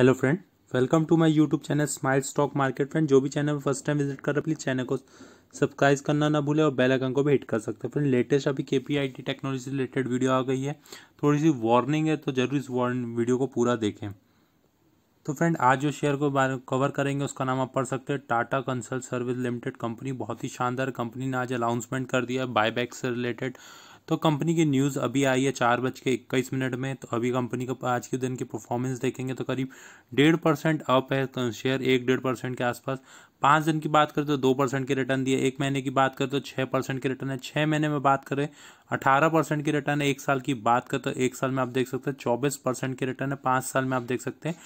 hello friend welcome to my YouTube channel smile stock market friend जो भी channel first time visit कर रहे please channel को subscribe करना ना भूले और बेल आइकन को भी हिट कर सकते हैं फ्रेंड लेटेस्ट अभी K P I T technology related video आ गई है थोड़ी सी वार्निंग है तो जरूर इस वार्न वीडियो को पूरा देखें तो फ्रेंड आज जो शेयर को कवर करेंगे उसका नाम आप पढ़ सकते हैं Tata consult service limited company बहुत ही शानदार कंपनी ने आज अनाउंसमेंट कर दिया है बायबैक से रिलेटेड तो कंपनी की न्यूज़ अभी आई है चार बज के इक्कीस मिनट में तो अभी कंपनी का आज के दिन की परफॉर्मेंस देखेंगे तो करीब डेढ़ परसेंट अप है शेयर तो एक डेढ़ परसेंट के आसपास पाँच दिन की बात करें तो दो परसेंट के रिटर्न दिए एक महीने की बात करें तो छः परसेंट के रिटर्न है छः महीने में बात करें अठारह परसेंट के रिटर्न है एक साल की बात करें तो एक साल में आप देख सकते हैं चौबीस परसेंट के रिटर्न है पाँच साल में आप देख सकते हैं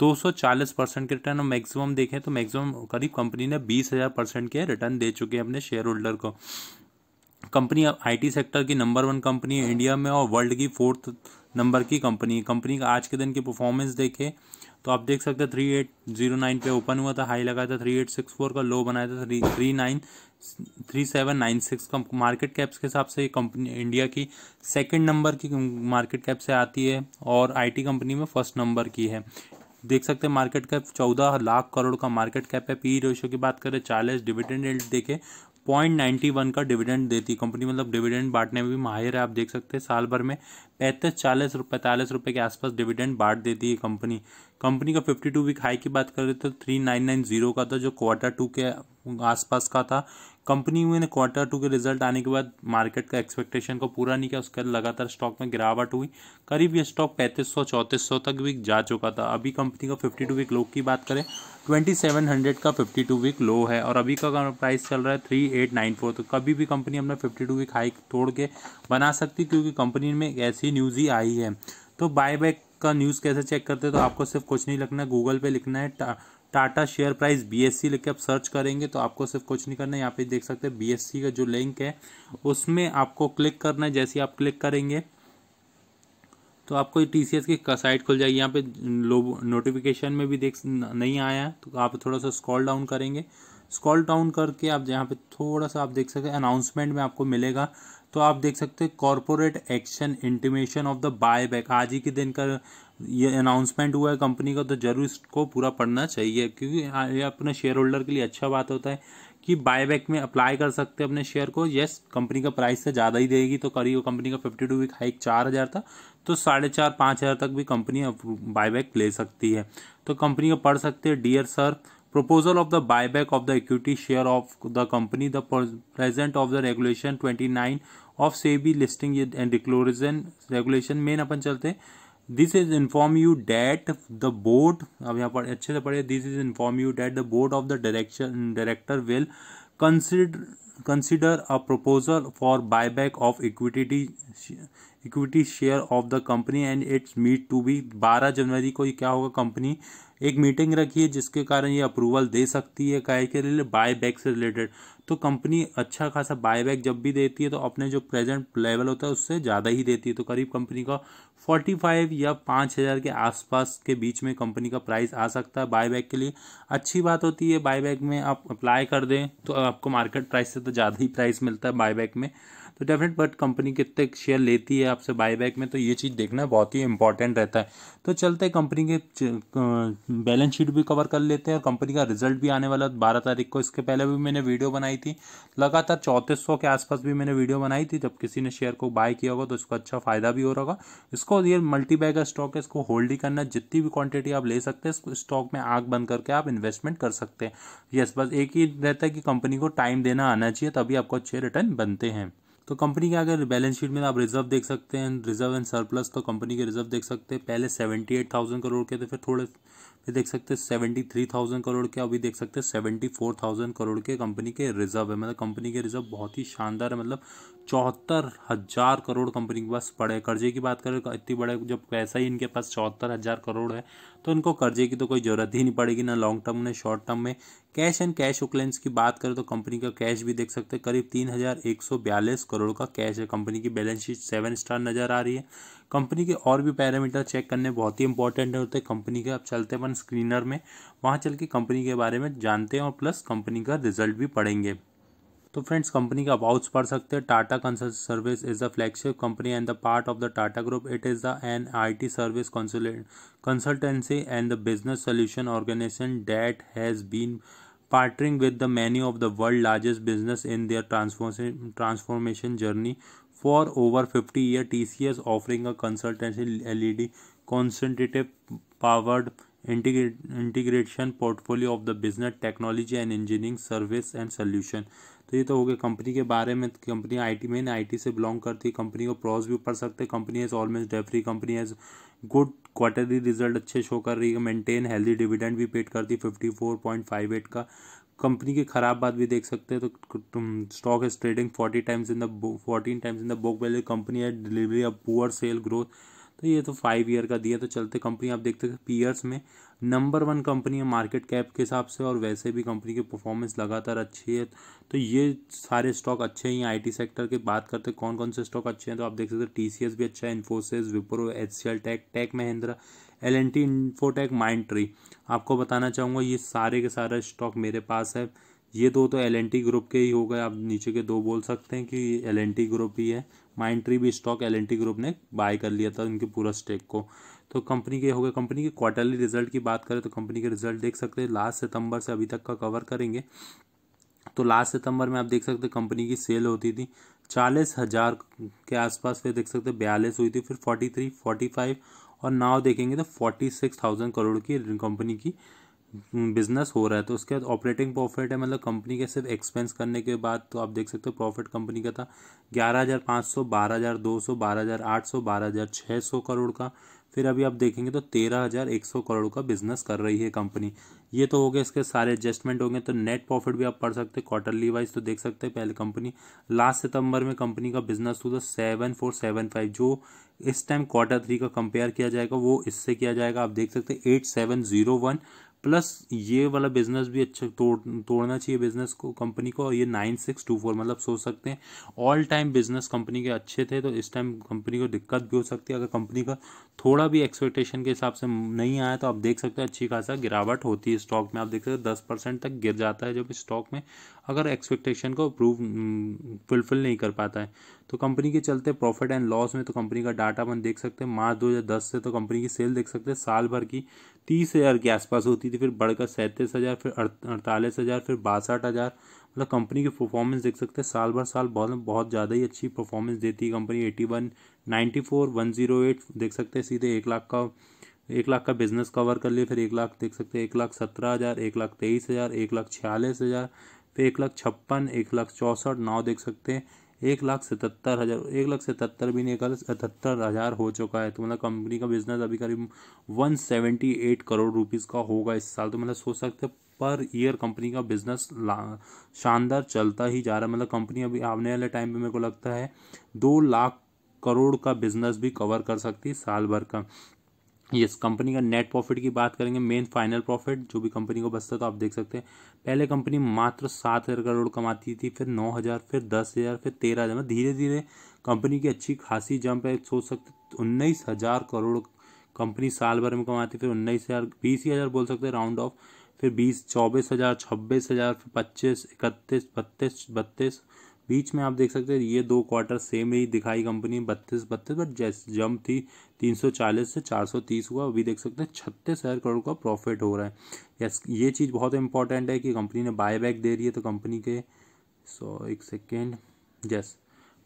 दो सौ चालीस परसेंट के रिटर्न और मैक्सिमम देखें तो मैक्सिमम करीब कंपनी ने बीस हज़ार परसेंट के रिटर्न दे चुके हैं अपने शेयर होल्डर को कंपनी आईटी सेक्टर की नंबर वन कंपनी है इंडिया में और वर्ल्ड की फोर्थ नंबर की कंपनी है कंपनी का आज के दिन की परफॉर्मेंस देखें तो आप देख सकते हैं थ्री एट जीरो नाइन पे ओपन हुआ था हाई लगाया था थ्री एट सिक्स फोर का लो बनाया था three three nine three seven nine six का मार्केट कैप्स के हिसाब से ये कंपनी इंडिया की सेकंड नंबर की मार्केट कैप से आती है और आईटी कंपनी में फर्स्ट नंबर की है देख सकते हैं मार्केट कैप चौदह लाख करोड़ का मार्केट कैप है पी रेशो e की बात करें चालीस डिविडेंड रेट देखें पॉइंट नाइन्टी वन का डिविडेंड देती है कंपनी मतलब डिविडेंड बांटने में भी माहिर है आप देख सकते हैं साल भर में पैंतीस चालीस रुपये पैंतालीस रुपये के आसपास डिविडेंड बांट देती है कंपनी कंपनी का फिफ्टी टू वीक हाई की बात करें तो थ्री नाइन नाइन जीरो का था जो क्वार्टर टू के आसपास का था कंपनी में क्वार्टर टू के रिजल्ट आने के बाद मार्केट का एक्सपेक्टेशन को पूरा नहीं किया उसके बाद लगातार स्टॉक में गिरावट हुई करीब ये स्टॉक पैंतीस सौ चौंतीस सौ तक भी जा चुका था अभी कंपनी का फिफ्टी टू वीक लो की बात करें ट्वेंटी सेवन हंड्रेड का फिफ्टी टू वीक लो है और अभी का प्राइस चल रहा है थ्री एट नाइन फोर तो कभी भी कंपनी अपना फिफ्टी टू वीक हाई तोड़ के बना सकती क्योंकि कंपनी में ऐसी न्यूज़ ही आई है तो बाय बैक का न्यूज़ कैसे चेक करते हैं तो आपको सिर्फ कुछ नहीं लिखना है गूगल पे लिखना है टा, टाटा शेयर प्राइस बीएससी लिख के आप सर्च करेंगे तो आपको सिर्फ कुछ नहीं करना है यहाँ पे देख सकते हैं बीएससी का जो लिंक है उसमें आपको क्लिक करना है जैसे आप क्लिक करेंगे तो आपको टी सी एस की साइट खुल जाएगी यहाँ पे नोटिफिकेशन में भी देख नहीं आया तो आप थोड़ा सा स्क्रॉल डाउन करेंगे स्क्रॉल डाउन करके आप यहाँ पे थोड़ा सा आप देख सकते हैं अनाउंसमेंट में आपको मिलेगा तो आप देख सकते हैं corporate action intimation of the buy back आज ही के दिन का ये अनाउंसमेंट हुआ है कंपनी का तो जरूर इसको पूरा पढ़ना चाहिए क्योंकि हाँ, ये अपने शेयर होल्डर के लिए अच्छा बात होता है कि बायबैक में अप्लाई कर सकते हैं अपने शेयर को येस कंपनी का प्राइस से ज़्यादा ही देगी तो करिए कंपनी का फिफ्टी टू वीक हाइक चार हज़ार था तो साढ़े चार पाँच हज़ार तक भी कंपनी बायबैक ले सकती है तो कंपनी को पढ़ सकते हैं dear sir proposal of the buyback of the equity share of the company the present of the regulation 29 of SEBI listing and declaration regulation main अपन चलते this is inform you that the board अब यहाँ पर अच्छे से पढ़िए this is inform you that the board of the direction director will consider consider a proposal for buyback of equity equity share of the company and its meet to be 12 जनवरी को ये क्या होगा कंपनी एक meeting रखी है जिसके कारण ये अप्रूवल दे सकती है काय के लिए बाय बैक से रिलेटेड तो कंपनी अच्छा खासा बायबैक जब भी देती है तो अपने जो प्रेजेंट लेवल होता है उससे ज़्यादा ही देती है तो करीब कंपनी का फोर्टी फाइव या पाँच हज़ार के आसपास के बीच में कंपनी का प्राइस आ सकता है बायबैक के लिए अच्छी बात होती है बायबैक में आप अप्लाई कर दें तो आपको मार्केट प्राइस से तो ज़्यादा ही प्राइस मिलता है बायबैक में तो डेफिनेट बट कंपनी कितने शेयर लेती है आपसे बायबैक में तो ये चीज़ देखना बहुत ही इंपॉर्टेंट रहता है तो चलते कंपनी के बैलेंस शीट भी कवर कर लेते हैं और कंपनी का रिजल्ट भी आने वाला बारह तारीख को इसके पहले भी मैंने वीडियो बनाई थी लगातार चौंतीस के आसपास भी मैंने वीडियो बनाई थी जब किसी ने शेयर को बाय किया होगा तो इसको अच्छा फ़ायदा भी हो रहा होगा इसको ये मल्टी बैग का स्टॉक है इसको होल्ड ही करना जितनी भी क्वांटिटी आप ले सकते हैं इसको स्टॉक में आग बंद करके आप इन्वेस्टमेंट कर सकते हैं यस बस एक ही रहता है कि कंपनी को टाइम देना आना चाहिए तभी आपको अच्छे रिटर्न बनते हैं तो कंपनी के अगर बैलेंस शीट में आप रिजर्व देख सकते हैं रिजर्व एंड सरप्लस तो कंपनी के रिजर्व देख सकते हैं पहले सेवेंटी एट थाउजेंड करोड़ के थे फिर थोड़े ये देख सकते हैं सेवेंटी थ्री थाउजेंड करोड़ के अभी देख सकते हैं सेवेंटी फोर थाउजेंड करोड़ के कंपनी के रिजर्व है मतलब कंपनी के रिजर्व बहुत ही शानदार है मतलब चौहत्तर हज़ार करोड़ कंपनी के पास पड़े कर्जे की बात करें इतनी बड़े जब पैसा ही इनके पास चौहत्तर हज़ार करोड़ है तो इनको कर्जे की तो कोई ज़रूरत ही नहीं पड़ेगी ना लॉन्ग टर्म में शॉर्ट टर्म में कैश एंड कैश उकलेंस की बात करें तो कंपनी का कैश भी देख सकते हैं करीब तीन हज़ार एक सौ बयालीस करोड़ का कैश है कंपनी की बैलेंस शीट सेवन स्टार नज़र आ रही है कंपनी के और भी पैरामीटर चेक करने बहुत ही इंपॉर्टेंट होते हैं कंपनी के अब चलते अपन स्क्रीनर में वहाँ चल के कंपनी के बारे में जानते हैं और प्लस कंपनी का रिजल्ट भी पढ़ेंगे तो फ्रेंड्स कंपनी का अबाउट्स पढ़ सकते हैं Tata consult service is the flagship company and the part of the Tata group it is the an I T service consultancy and the business solution organisation that has been partnering with the many of the world largest business in their transformation journey for over fifty year T C S offering a consultancy L E D concentrative powered integration portfolio of the business technology and engineering service and solution तो ये तो हो गया company के बारे में company आई मेन में टी से बिलोंग करती है कंपनी को प्रॉस भी पढ़ सकते हैं company has almost debt free company has good quarterly result अच्छे शो कर रही है मेंटेन हेल्दी डिविडेंड भी पेड करती है fifty four point five eight का कंपनी की ख़राब बात भी देख सकते हैं तो stock is trading forty times in the fourteen times in the book value company है डिलीवरी अब पुअर सेल ग्रोथ तो ये तो फाइव ईयर का दिया तो चलते कंपनी आप देखते हैं पीयर्स में नंबर वन कंपनी है मार्केट कैप के हिसाब से और वैसे भी कंपनी की परफॉर्मेंस लगातार अच्छी है तो ये सारे स्टॉक अच्छे हैं आईटी सेक्टर की बात करते कौन कौन से स्टॉक अच्छे हैं तो आप देख सकते हो टी भी अच्छा है Infosys Wipro H C tech tech Mahindra L N T Infotech mind tree आपको बताना चाहूँगा ये सारे के सारे स्टॉक मेरे पास है ये दो तो एल एन टी ग्रुप के ही हो गए आप नीचे के दो बोल सकते हैं कि ये एल एन टी ग्रुप ही है माइंड ट्री भी stock L N T group ने बाय कर लिया था उनके पूरा स्टेक को तो कंपनी के हो गए कंपनी के क्वार्टरली रिजल्ट की बात करें तो कंपनी के रिजल्ट देख सकते हैं लास्ट सितंबर से अभी तक का कवर करेंगे तो लास्ट सितंबर में आप देख सकते कंपनी की सेल होती थी चालीस हज़ार के आसपास फिर देख सकते बयालीस हुई थी फिर फोर्टी थ्री फोर्टी फाइव और नाव देखेंगे तो फोर्टी सिक्स थाउजेंड करोड़ की कंपनी की बिजनेस हो रहा है तो उसके बाद ऑपरेटिंग प्रॉफिट है मतलब कंपनी के सिर्फ एक्सपेंस करने के बाद तो आप देख सकते हो प्रॉफिट कंपनी का था ग्यारह हज़ार पाँच सौ बारह हज़ार दो सौ बारह हज़ार आठ सौ बारह हज़ार छः सौ करोड़ का फिर अभी आप देखेंगे तो तेरह हज़ार एक सौ करोड़ का बिजनेस कर रही है कंपनी ये तो हो गया इसके सारे एडजस्टमेंट होंगे तो नेट प्रॉफिट भी आप पढ़ सकते हैं क्वार्टरली वाइज तो देख सकते हैं पहले कंपनी लास्ट सितंबर में कंपनी का बिजनेस हुआ था सेवन फोर सेवन फाइव जो इस टाइम क्वार्टर थ्री का कंपेयर किया जाएगा वो इससे किया जाएगा आप देख सकते हैं eight seven zero one plus ये वाला बिजनेस भी अच्छा तोड़ तोड़ना चाहिए बिजनेस को कंपनी को और ये नाइन सिक्स टू फोर मतलब सोच सकते हैं ऑल टाइम बिजनेस कंपनी के अच्छे थे तो इस टाइम कंपनी को दिक्कत भी हो सकती है अगर कंपनी का थोड़ा भी एक्सपेक्टेशन के हिसाब से नहीं आया तो आप देख सकते हैं अच्छी खासा गिरावट होती है स्टॉक में आप देख सकते हैं दस परसेंट तक गिर जाता है जब स्टॉक में अगर एक्सपेक्टेशन को प्रूव फुलफिल mm, नहीं कर पाता है तो कंपनी के चलते प्रॉफिट एंड लॉस में तो कंपनी का डाटा अपन देख सकते हैं मार्च 2010 से तो कंपनी की सेल देख सकते हैं साल भर की तीस हज़ार के आसपास होती थी फिर बढ़कर सैंतीस हज़ार फिर अड़तालीस हज़ार फिर बासठ हज़ार मतलब कंपनी की परफॉर्मेंस देख सकते हैं साल भर साल बहुत बहुत ज़्यादा ही अच्छी परफॉर्मेंस देती है company eighty one ninety four one zero eight देख सकते हैं सीधे एक लाख का एक लाख का बिजनेस कवर कर लिए फिर एक लाख देख सकते हैं एक लाख सत्रह हज़ार एक लाख तेईस हज़ार एक लाख छियालीस हज़ार तो एक लाख छप्पन एक लाख चौंसठ नाव देख सकते हैं एक लाख सतहत्तर हज़ार एक लाख सतहत्तर भी नहीं कर सतहत्तर हज़ार हो चुका है तो मतलब कंपनी का बिजनेस अभी करीब one seventy eight crore rupees का होगा इस साल तो मतलब सोच सकते पर ईयर कंपनी का बिजनेस शानदार चलता ही जा रहा है मतलब कंपनी अभी आने वाले टाइम पे मेरे को लगता है दो लाख करोड़ का बिजनेस भी कवर कर सकती है साल भर का यस कंपनी का नेट प्रॉफिट की बात करेंगे मेन फाइनल प्रॉफिट जो भी कंपनी को बचता है तो आप देख सकते हैं पहले कंपनी मात्र सात हज़ार करोड़ कमाती थी फिर नौ हज़ार फिर दस हज़ार फिर तेरह हज़ार मतलब धीरे धीरे कंपनी की अच्छी खासी जंप है सोच सकते उन्नीस हज़ार करोड़ कंपनी साल भर में कमाती फिर उन्नीस हज़ार बीस ही हज़ार बोल सकते हैं राउंड ऑफ फिर बीस चौबीस हज़ार छब्बीस हज़ार फिर पच्चीस इकतीस बत्तीस बत्तीस बीच में आप देख सकते हैं ये दो क्वार्टर सेम ही दिखाई कंपनी बत्तीस बत्तीस बट जैसे जम्प थी 340 से 430 हुआ अभी देख सकते हैं छत्तीस हज़ार करोड़ का प्रॉफिट हो रहा है यस ये चीज़ बहुत इंपॉर्टेंट है कि कंपनी ने बाय बैक दे रही है तो कंपनी के सो एक सेकेंड यस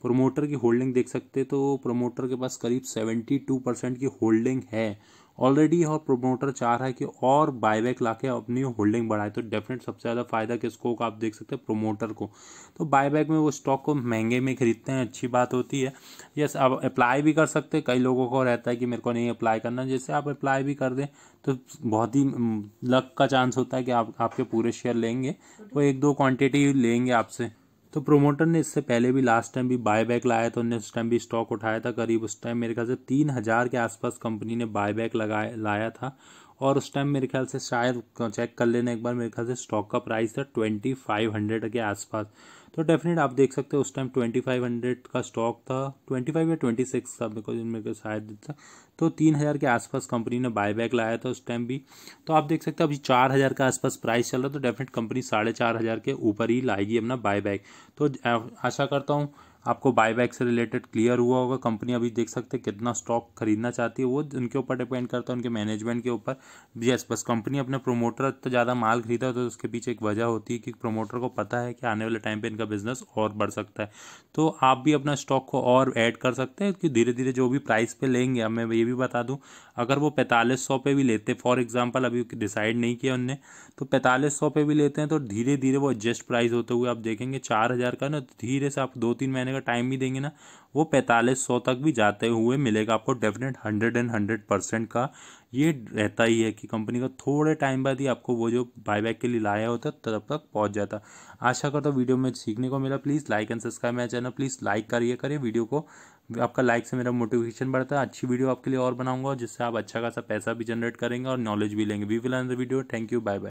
प्रोमोटर की होल्डिंग देख सकते तो प्रोमोटर के पास करीब सेवेंटी परसेंट की होल्डिंग है ऑलरेडी और प्रोमोटर चाह रहा है कि और बायबैक ला के अपनी होल्डिंग बढ़ाए तो डेफिनेट सबसे ज़्यादा फ़ायदा किसको आप देख सकते हैं प्रोमोटर को तो बायबैक में वो स्टॉक को महंगे में खरीदते हैं अच्छी बात होती है यस आप अप्लाई भी कर सकते हैं कई लोगों को रहता है कि मेरे को नहीं अप्लाई करना जैसे आप अप्लाई भी कर दें तो बहुत ही लक mm, का चांस होता है कि आप आपके पूरे शेयर लेंगे वो एक दो क्वांटिटी लेंगे आपसे तो प्रोमोटर ने इससे पहले भी लास्ट टाइम भी बाय बैक लाया था उन्हें उस टाइम भी स्टॉक उठाया था करीब उस टाइम मेरे ख्याल से तीन हज़ार के आसपास कंपनी ने बाय बैक लगाया लाया था और उस टाइम मेरे ख्याल से शायद चेक कर लेना एक बार मेरे ख्याल से स्टॉक का प्राइस था ट्वेंटी फाइव हंड्रेड के आसपास तो डेफिनेट आप देख सकते हो उस टाइम ट्वेंटी फाइव हंड्रेड का स्टॉक था ट्वेंटी फाइव या ट्वेंटी सिक्स था मेरे को मेरे को शायद था तो तीन हज़ार के आसपास कंपनी ने बाय बैक लाया था उस टाइम भी तो आप देख सकते हो अभी चार हज़ार के आसपास प्राइस चल रहा है तो डेफिनेट कंपनी साढ़े चार हज़ार के ऊपर ही लाएगी अपना बाय बैक तो आशा करता हूँ आपको बाय बैक से रिलेटेड क्लियर हुआ होगा कंपनी अभी देख सकते हैं कितना स्टॉक खरीदना चाहती है वो उनके ऊपर डिपेंड करता है उनके मैनेजमेंट के ऊपर यस बस कंपनी अपने प्रोमोटर तो ज़्यादा माल खरीदा तो उसके पीछे एक वजह होती है कि प्रोमोटर को पता है कि आने वाले टाइम पर इनका बिजनेस और बढ़ सकता है तो आप भी अपना स्टॉक को और ऐड कर सकते हैं कि धीरे धीरे जो भी प्राइस पर लेंगे अब मैं ये भी बता दूँ अगर वो पैंतालीस सौ पे भी लेते फॉर एग्जांपल अभी डिसाइड नहीं किया उनने तो पैंतालीस सौ पे भी लेते हैं तो धीरे धीरे वो एडजस्ट प्राइस होते हुए आप देखेंगे चार हज़ार का ना तो धीरे से आप दो तीन महीने का टाइम भी देंगे ना वो पैंतालीस सौ तक भी जाते हुए मिलेगा आपको definite hundred and hundred percent का ये रहता ही है कि कंपनी का थोड़े टाइम बाद ही आपको वो जो बायबैक के लिए लाया होता है तब तक पहुंच जाता आशा करता हूँ वीडियो में सीखने को मिला प्लीज़ लाइक एंड सब्सक्राइब मेरा चैनल प्लीज़ लाइक करिए करिए वीडियो को आपका लाइक से मेरा मोटिवेशन बढ़ता है अच्छी वीडियो आपके लिए और बनाऊंगा जिससे आप अच्छा खासा पैसा भी जनरेट करेंगे और नॉलेज भी लेंगे we will end the video thank you bye bye